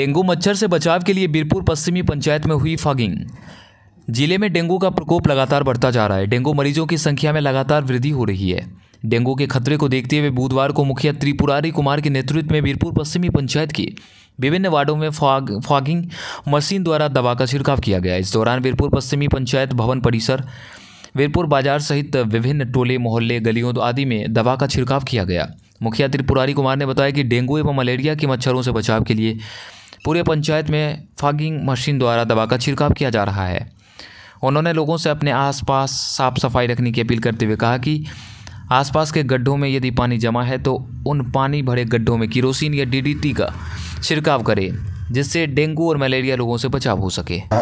dengue मच्छर से बचाव के लिए बीरपुर पश्चिमी पंचायत में हुई फॉगिंग जिले में डेंगू का प्रकोप लगातार बढ़ता जा रहा है डेंगू मरीजों की संख्या में लगातार वृद्धि हो रही है डेंगू के खतरे को देखते हुए बुधवार को मुखिया त्रिपुरारी कुमार के नेतृत्व में बीरपुर पश्चिमी पंचायत की विभिन्न वार्डों में फॉग फॉगिंग मशीन द्वारा दवा का छिड़काव किया गया इस दौरान बीरपुर पश्चिमी पंचायत भवन परिसर वीरपुर बाजार सहित विभिन्न टोले मोहल्ले गलियों आदि में दवा का छिड़काव किया गया मुखिया त्रिपुरारी कुमार ने बताया कि डेंगू एवं मलेरिया के मच्छरों से बचाव के लिए पूरे पंचायत में फॉगिंग मशीन द्वारा दवा का छिड़काव किया जा रहा है उन्होंने लोगों से अपने आसपास साफ सफाई रखने की अपील करते हुए कहा कि आसपास के गड्ढों में यदि पानी जमा है तो उन पानी भरे गड्ढों में किरोसिन या डीडीटी का छिड़काव करें जिससे डेंगू और मलेरिया लोगों से बचाव हो सके